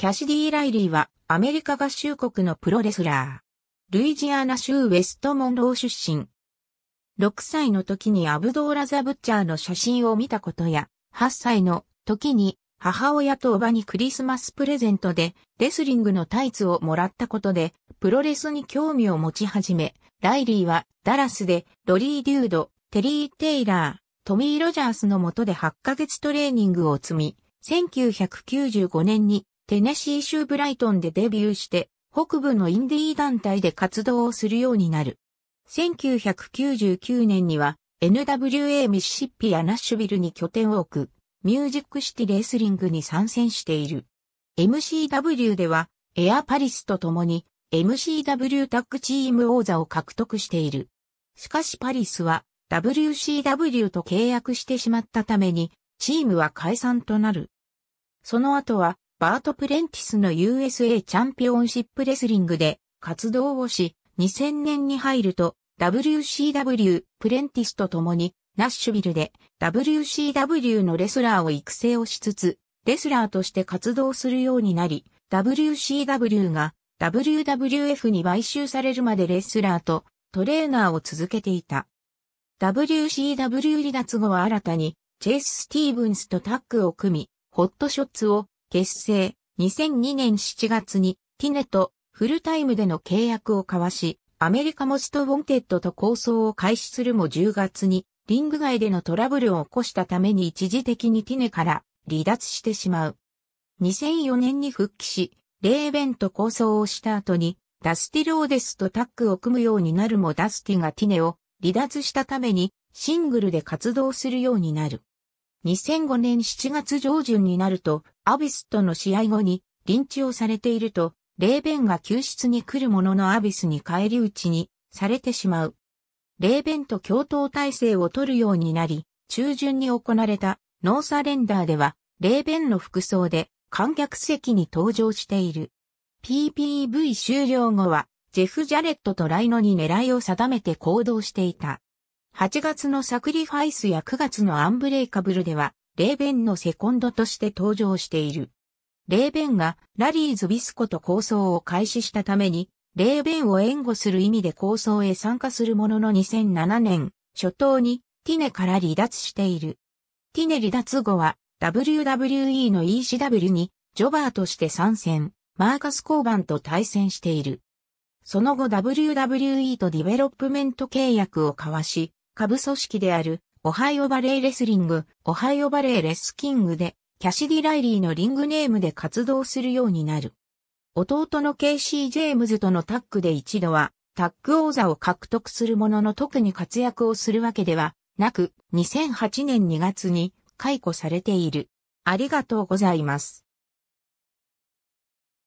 キャシディ・ライリーはアメリカ合衆国のプロレスラー。ルイジアナ州ウェストモンロー出身。6歳の時にアブドーラ・ザ・ブッチャーの写真を見たことや、8歳の時に母親とおばにクリスマスプレゼントでレスリングのタイツをもらったことで、プロレスに興味を持ち始め、ライリーはダラスでロリー・デュード、テリー・テイラー、トミー・ロジャースの下で8ヶ月トレーニングを積み、1995年にテネシー州ブライトンでデビューして、北部のインディー団体で活動をするようになる。1999年には NWA ミシシッピやナッシュビルに拠点を置くミュージックシティレスリングに参戦している。MCW ではエアパリスと共に MCW タッグチーム王座を獲得している。しかしパリスは WCW と契約してしまったためにチームは解散となる。その後はバート・プレンティスの USA チャンピオンシップレスリングで活動をし、2000年に入ると WCW プレンティスと共にナッシュビルで WCW のレスラーを育成をしつつ、レスラーとして活動するようになり、WCW が WWF に買収されるまでレスラーとトレーナーを続けていた。WCW 離脱後は新たに、チェイス・スティーブンスとタッグを組み、ホットショッツを結成、2002年7月にティネとフルタイムでの契約を交わし、アメリカモストウォンテッドと構想を開始するも10月にリング外でのトラブルを起こしたために一時的にティネから離脱してしまう。2004年に復帰し、レーベンと構想をした後に、ダスティ・ローデスとタッグを組むようになるもダスティがティネを離脱したためにシングルで活動するようになる。2005年7月上旬になると、アビスとの試合後にリンチをされていると、レーベンが救出に来るもののアビスに返り討ちにされてしまう。レーベンと共闘体制を取るようになり、中旬に行われたノーサレンダーでは、レーベンの服装で観客席に登場している。PPV 終了後は、ジェフ・ジャレットとライノに狙いを定めて行動していた。8月のサクリファイスや9月のアンブレイカブルでは、レーベンのセコンドとして登場している。レーベンがラリーズ・ビスコと構想を開始したために、レーベンを援護する意味で構想へ参加するものの2007年、初頭にティネから離脱している。ティネ離脱後は WWE の ECW にジョバーとして参戦、マーカス・コーバンと対戦している。その後 WWE とディベロップメント契約を交わし、下部組織であるオハイオバレーレスリング、オハイオバレーレスキングで、キャシディ・ライリーのリングネームで活動するようになる。弟のケイシー・ジェームズとのタッグで一度は、タッグ王座を獲得するものの特に活躍をするわけではなく、2008年2月に解雇されている。ありがとうございます。